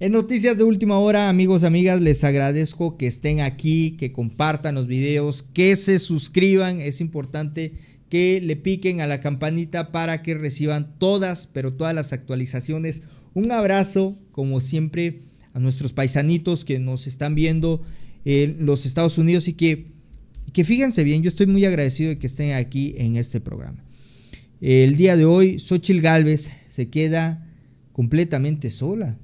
En noticias de última hora, amigos, amigas, les agradezco que estén aquí, que compartan los videos, que se suscriban. Es importante que le piquen a la campanita para que reciban todas, pero todas las actualizaciones. Un abrazo, como siempre, a nuestros paisanitos que nos están viendo en los Estados Unidos y que, que fíjense bien, yo estoy muy agradecido de que estén aquí en este programa. El día de hoy, Xochil Gálvez se queda completamente sola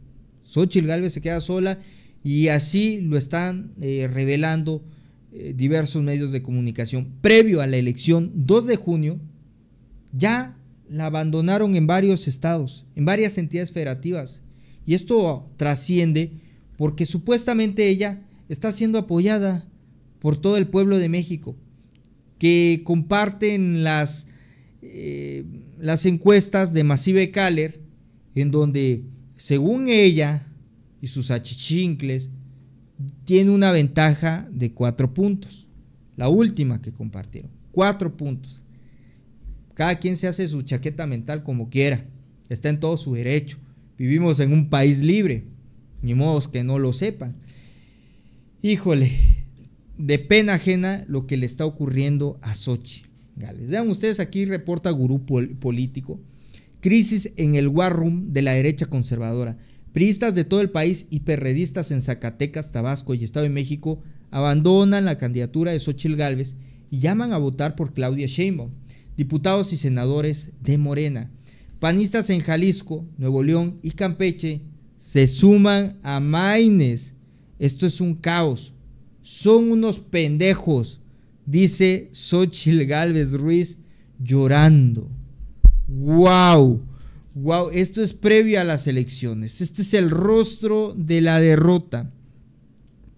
Xochitl Galvez se queda sola y así lo están eh, revelando eh, diversos medios de comunicación. Previo a la elección 2 de junio, ya la abandonaron en varios estados, en varias entidades federativas. Y esto trasciende porque supuestamente ella está siendo apoyada por todo el pueblo de México, que comparten las, eh, las encuestas de Masive Caller, en donde según ella y sus achichincles, tiene una ventaja de cuatro puntos. La última que compartieron. Cuatro puntos. Cada quien se hace su chaqueta mental como quiera. Está en todo su derecho. Vivimos en un país libre. Ni modos que no lo sepan. Híjole, de pena ajena lo que le está ocurriendo a Sochi. Vean ustedes aquí reporta Gurú Político crisis en el war room de la derecha conservadora. Priistas de todo el país y perredistas en Zacatecas, Tabasco y Estado de México abandonan la candidatura de Xochitl Gálvez y llaman a votar por Claudia Sheinbaum. Diputados y senadores de Morena, panistas en Jalisco, Nuevo León y Campeche se suman a Maines. Esto es un caos. Son unos pendejos, dice Xochitl Gálvez Ruiz llorando wow, wow, esto es previo a las elecciones, este es el rostro de la derrota,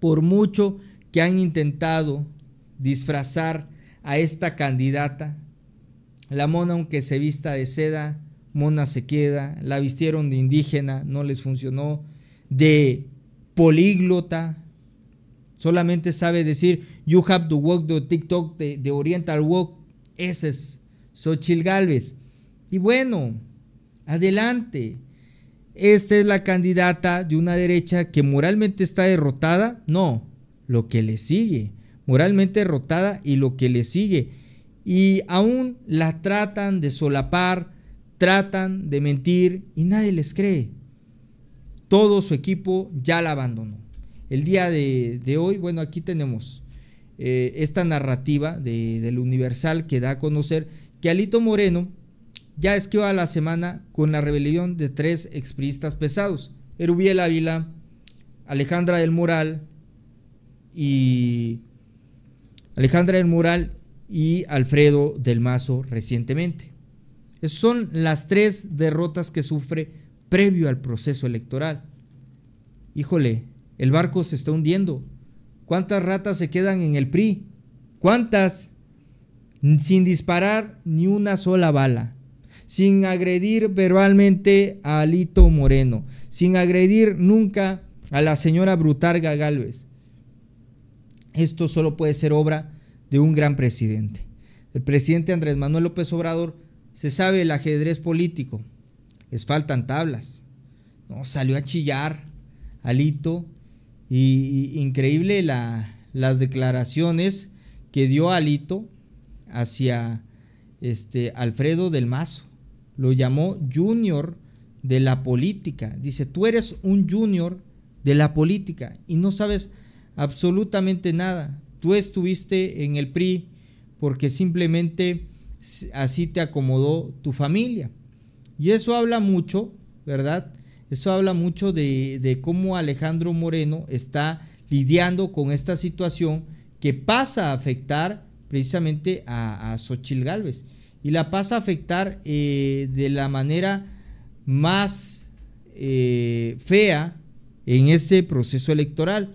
por mucho que han intentado disfrazar a esta candidata, la mona aunque se vista de seda, mona se queda, la vistieron de indígena, no les funcionó, de políglota, solamente sabe decir you have to walk the TikTok, the, Oriental walk. Ese es Xochil Galvez. Y bueno, adelante. Esta es la candidata de una derecha que moralmente está derrotada. No, lo que le sigue. Moralmente derrotada y lo que le sigue. Y aún la tratan de solapar, tratan de mentir y nadie les cree. Todo su equipo ya la abandonó. El día de, hoy, bueno, aquí tenemos eh, esta narrativa de, del Universal que da a conocer que Alito Moreno ya va la semana con la rebelión de tres expristas pesados, Erubiel Ávila, Alejandra del Mural y Alejandra del Mural y Alfredo del Mazo recientemente. Esas son las tres derrotas que sufre previo al proceso electoral. Híjole, el barco se está hundiendo. ¿Cuántas ratas se quedan en el PRI? ¿Cuántas? Sin disparar ni una sola bala sin agredir verbalmente a Alito Moreno, sin agredir nunca a la señora Brutarga Galvez. Esto solo puede ser obra de un gran presidente. El presidente Andrés Manuel López Obrador se sabe el ajedrez político. Les faltan tablas. No, salió a chillar Alito y, increíble las declaraciones que dio Alito hacia este Alfredo del Mazo lo llamó junior de la política. Dice, tú eres un junior de la política y no sabes absolutamente nada. Tú estuviste en el PRI porque simplemente así te acomodó tu familia. Y eso habla mucho, ¿verdad? Eso habla mucho de, cómo Alejandro Moreno está lidiando con esta situación que pasa a afectar precisamente a, a Xochil Gálvez y la pasa a afectar eh, de la manera más eh, fea en este proceso electoral.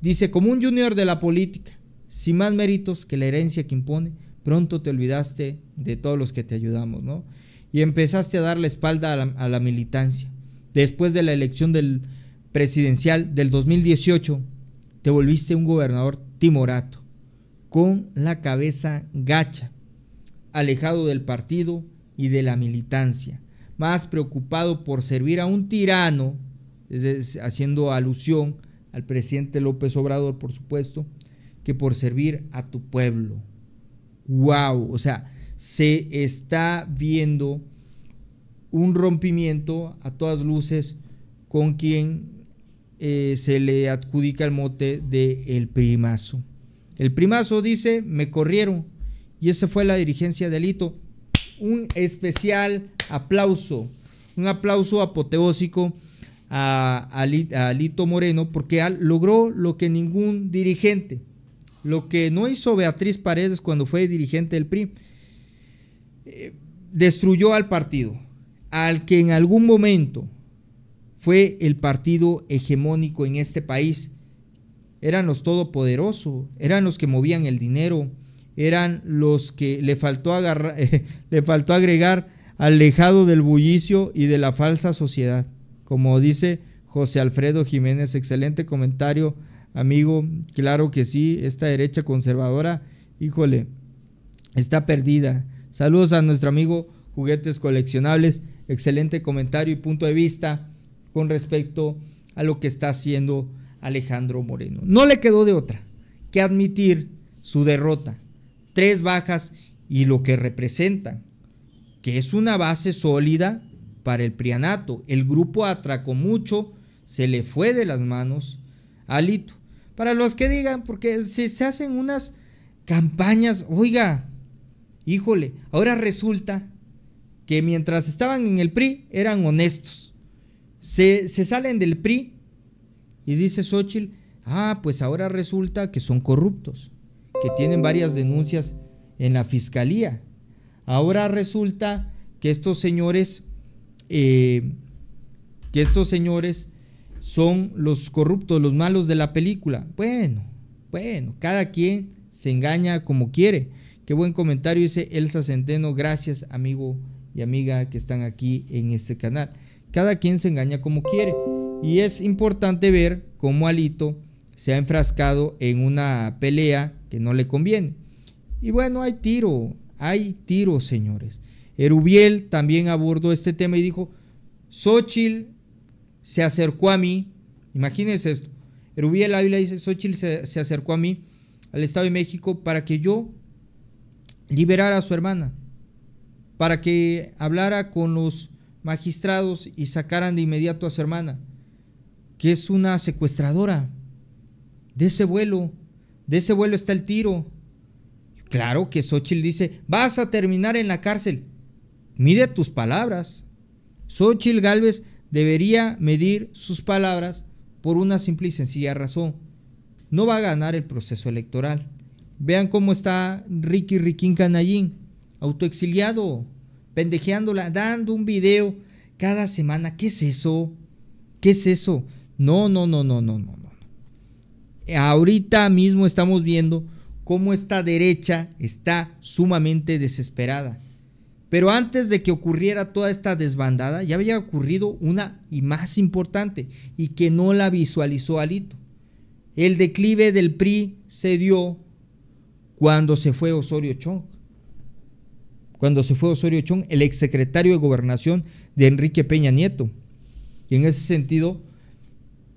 Dice, como un junior de la política, sin más méritos que la herencia que impone, pronto te olvidaste de todos los que te ayudamos, ¿no? Y empezaste a dar la espalda a la, militancia. Después de la elección del presidencial del 2018, te volviste un gobernador timorato, con la cabeza gacha alejado del partido y de la militancia, más preocupado por servir a un tirano, haciendo alusión al presidente López Obrador, por supuesto, que por servir a tu pueblo. ¡Wow! O sea, se está viendo un rompimiento a todas luces con quien eh, se le adjudica el mote de el primazo. El primazo dice, me corrieron, y esa fue la dirigencia de Lito Un especial aplauso, un aplauso apoteósico a, a, Lito Moreno porque logró lo que ningún dirigente, lo que no hizo Beatriz Paredes cuando fue dirigente del PRI, eh, destruyó al partido, al que en algún momento fue el partido hegemónico en este país. Eran los todopoderosos, eran los que movían el dinero, eran los que le faltó, agarrar, le faltó agregar alejado del bullicio y de la falsa sociedad. Como dice José Alfredo Jiménez, excelente comentario, amigo. Claro que sí, esta derecha conservadora, híjole, está perdida. Saludos a nuestro amigo Juguetes Coleccionables, excelente comentario y punto de vista con respecto a lo que está haciendo Alejandro Moreno. No le quedó de otra que admitir su derrota tres bajas y lo que representan, que es una base sólida para el Prianato. El grupo atracó mucho, se le fue de las manos a Para los que digan, porque se, se hacen unas campañas, oiga, híjole, ahora resulta que mientras estaban en el PRI eran honestos. Se, se salen del PRI y dice Xochitl, ah, pues ahora resulta que son corruptos que tienen varias denuncias en la fiscalía. Ahora resulta que estos señores, eh, que estos señores son los corruptos, los malos de la película. Bueno, bueno, cada quien se engaña como quiere. Qué buen comentario dice Elsa Centeno. Gracias, amigo y amiga que están aquí en este canal. Cada quien se engaña como quiere. Y es importante ver cómo Alito se ha enfrascado en una pelea que no le conviene. Y bueno, hay tiro, hay tiro, señores. Erubiel también abordó este tema y dijo, Xochitl se acercó a mí, imagínense esto, Erubiel Ávila dice, Xochitl se, se acercó a mí, al Estado de México, para que yo liberara a su hermana, para que hablara con los magistrados y sacaran de inmediato a su hermana, que es una secuestradora de ese vuelo de ese vuelo está el tiro. Claro que Xochitl dice, vas a terminar en la cárcel. Mide tus palabras. Xochitl Galvez debería medir sus palabras por una simple y sencilla razón. No va a ganar el proceso electoral. Vean cómo está Ricky Riquín Canallín, autoexiliado, pendejeándola, dando un video cada semana. ¿Qué es eso? ¿Qué es eso? No, no, no, no, no, no ahorita mismo estamos viendo cómo esta derecha está sumamente desesperada. Pero antes de que ocurriera toda esta desbandada, ya había ocurrido una y más importante, y que no la visualizó Alito. El declive del PRI se dio cuando se fue Osorio Chong. Cuando se fue Osorio Chong, el exsecretario de gobernación de Enrique Peña Nieto. Y en ese sentido,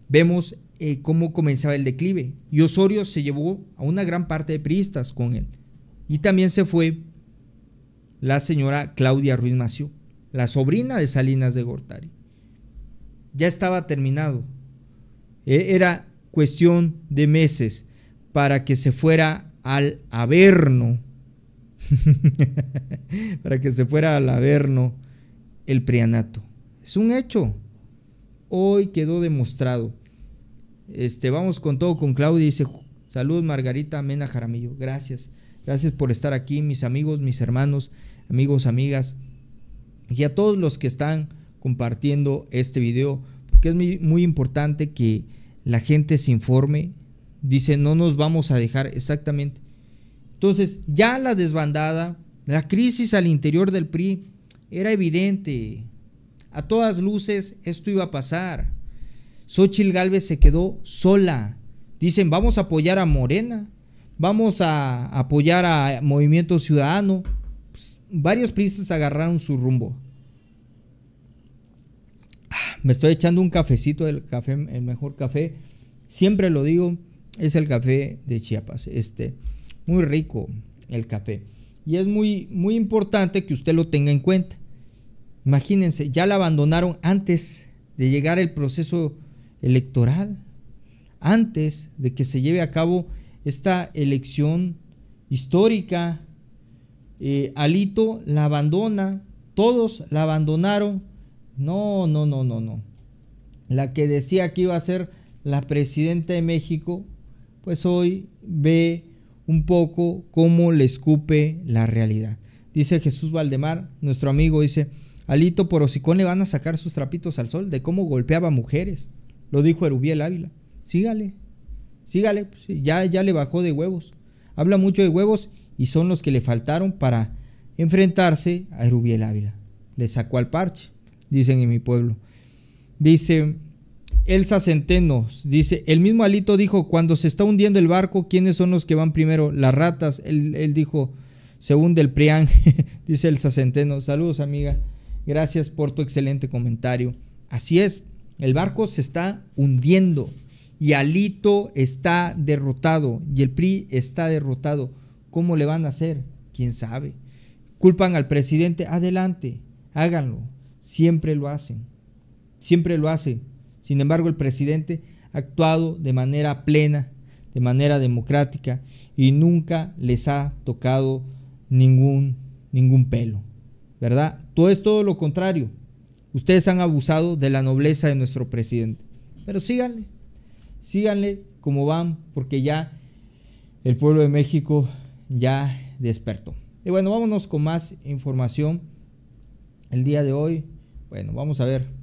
vemos eh, cómo comenzaba el declive. Y Osorio se llevó a una gran parte de priistas con él. Y también se fue la señora Claudia Ruiz Mació, la sobrina de Salinas de Gortari. Ya estaba terminado. E, era cuestión de meses para que se fuera al Averno, para que se fuera al Averno el prianato. Es un hecho. Hoy quedó demostrado. Este, vamos con todo con Claudia. Dice, salud Margarita Mena Jaramillo. Gracias. Gracias por estar aquí, mis amigos, mis hermanos, amigos, amigas. Y a todos los que están compartiendo este video. Porque es muy importante que la gente se informe. Dice, no nos vamos a dejar. Exactamente. Entonces, ya la desbandada, la crisis al interior del PRI era evidente. A todas luces esto iba a pasar. Xochil Galvez se quedó sola. Dicen, vamos a apoyar a Morena, vamos a apoyar a Movimiento Ciudadano. Pues, varios priistas agarraron su rumbo. Ah, me estoy echando un cafecito, el café, el mejor café. Siempre lo digo, es el café de Chiapas. Este, muy rico el café. Y es muy, muy importante que usted lo tenga en cuenta. Imagínense, ya la abandonaron antes de llegar el proceso electoral antes de que se lleve a cabo esta elección histórica. Eh, Alito la abandona, todos la abandonaron. No, no, no, no, no. La que decía que iba a ser la presidenta de México, pues hoy ve un poco cómo le escupe la realidad. Dice Jesús Valdemar, nuestro amigo, dice, Alito por osicón le van a sacar sus trapitos al sol de cómo golpeaba mujeres, lo dijo Erubiel Ávila. Sígale, sígale, pues, ya, ya le bajó de huevos. Habla mucho de huevos y son los que le faltaron para enfrentarse a Erubiel Ávila. Le sacó al parche, dicen en mi pueblo. Dice Elsa Centeno, dice, el mismo Alito dijo, cuando se está hundiendo el barco, ¿quiénes son los que van primero? Las ratas, él, dijo, se hunde el prián, dice Elsa Centeno. Saludos amiga, gracias por tu excelente comentario. Así es, el barco se está hundiendo y Alito está derrotado y el PRI está derrotado. ¿Cómo le van a hacer? ¿Quién sabe? Culpan al presidente. Adelante, háganlo. Siempre lo hacen. Siempre lo hacen. Sin embargo, el presidente ha actuado de manera plena, de manera democrática y nunca les ha tocado ningún, ningún pelo. ¿Verdad? Todo es todo lo contrario. Ustedes han abusado de la nobleza de nuestro presidente. Pero síganle, síganle como van, porque ya el pueblo de México ya despertó. Y bueno, vámonos con más información el día de hoy. Bueno, vamos a ver.